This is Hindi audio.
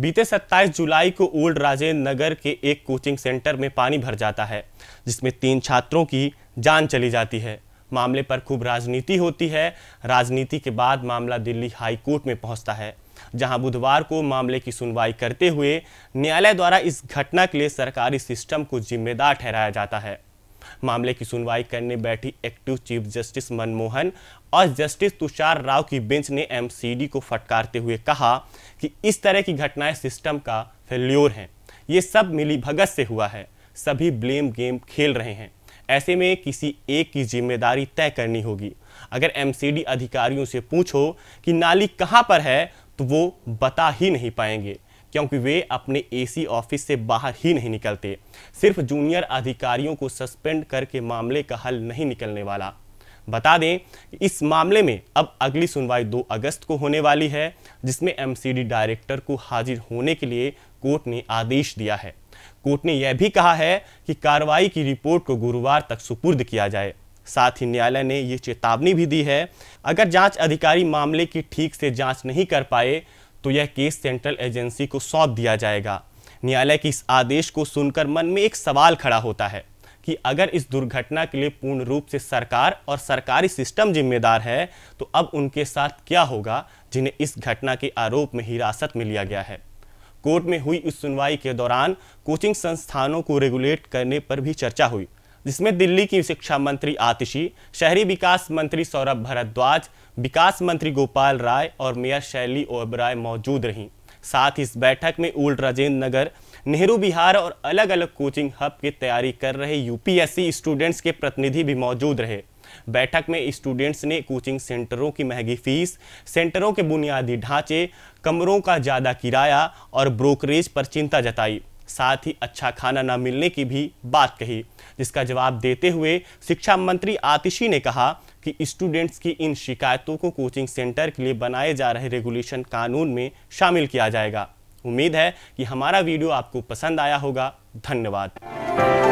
बीते 27 जुलाई को ओल्ड राजेंद्र नगर के एक कोचिंग सेंटर में पानी भर जाता है जिसमें तीन छात्रों की जान चली जाती है मामले पर खूब राजनीति होती है राजनीति के बाद मामला दिल्ली हाई कोर्ट में पहुंचता है जहां बुधवार को मामले की सुनवाई करते हुए न्यायालय द्वारा इस घटना के लिए सरकारी सिस्टम को जिम्मेदार ठहराया जाता है मामले की सुनवाई करने बैठी एक्टिव चीफ जस्टिस मनमोहन और जस्टिस तुषार राव की बेंच ने एमसीडी को फटकारते हुए कहा कि इस तरह की घटनाएं सिस्टम का फेल्योर हैं ये सब मिली भगत से हुआ है सभी ब्लेम गेम खेल रहे हैं ऐसे में किसी एक की जिम्मेदारी तय करनी होगी अगर एमसीडी अधिकारियों से पूछो कि नाली कहाँ पर है तो वो बता ही नहीं पाएंगे क्योंकि वे अपने एसी ऑफिस से बाहर ही नहीं निकलते सिर्फ जूनियर अधिकारियों को सस्पेंड करके मामले का हल नहीं निकलने वाला बता दें इस मामले में अब अगली सुनवाई 2 अगस्त को होने वाली है जिसमें एमसीडी डायरेक्टर को हाजिर होने के लिए कोर्ट ने आदेश दिया है कोर्ट ने यह भी कहा है कि कार्रवाई की रिपोर्ट को गुरुवार तक सुपुर्द किया जाए साथ ही न्यायालय ने यह चेतावनी भी दी है अगर जांच अधिकारी मामले की ठीक से जांच नहीं कर पाए तो यह केस सेंट्रल एजेंसी को सौंप दिया जाएगा न्यायालय के इस आदेश को सुनकर मन में एक सवाल खड़ा होता है कि अगर इस दुर्घटना के लिए पूर्ण रूप से सरकार और सरकारी सिस्टम जिम्मेदार है तो अब उनके साथ क्या होगा जिन्हें इस घटना के आरोप में हिरासत में लिया गया है कोर्ट में हुई इस सुनवाई के दौरान कोचिंग संस्थानों को रेगुलेट करने पर भी चर्चा हुई जिसमें दिल्ली की शिक्षा मंत्री आतिशी शहरी विकास मंत्री सौरभ भरद्वाज विकास मंत्री गोपाल राय और मेयर शैली ओबराय मौजूद रहीं साथ ही इस बैठक में उल्ट राजेंद्र नगर नेहरू बिहार और अलग अलग कोचिंग हब की तैयारी कर रहे यूपीएससी स्टूडेंट्स के प्रतिनिधि भी मौजूद रहे बैठक में स्टूडेंट्स ने कोचिंग सेंटरों की महंगी फीस सेंटरों के बुनियादी ढांचे कमरों का ज़्यादा किराया और ब्रोकरेज पर चिंता जताई साथ ही अच्छा खाना न मिलने की भी बात कही जिसका जवाब देते हुए शिक्षा मंत्री आतिशी ने कहा कि स्टूडेंट्स की इन शिकायतों को कोचिंग सेंटर के लिए बनाए जा रहे रेगुलेशन कानून में शामिल किया जाएगा उम्मीद है कि हमारा वीडियो आपको पसंद आया होगा धन्यवाद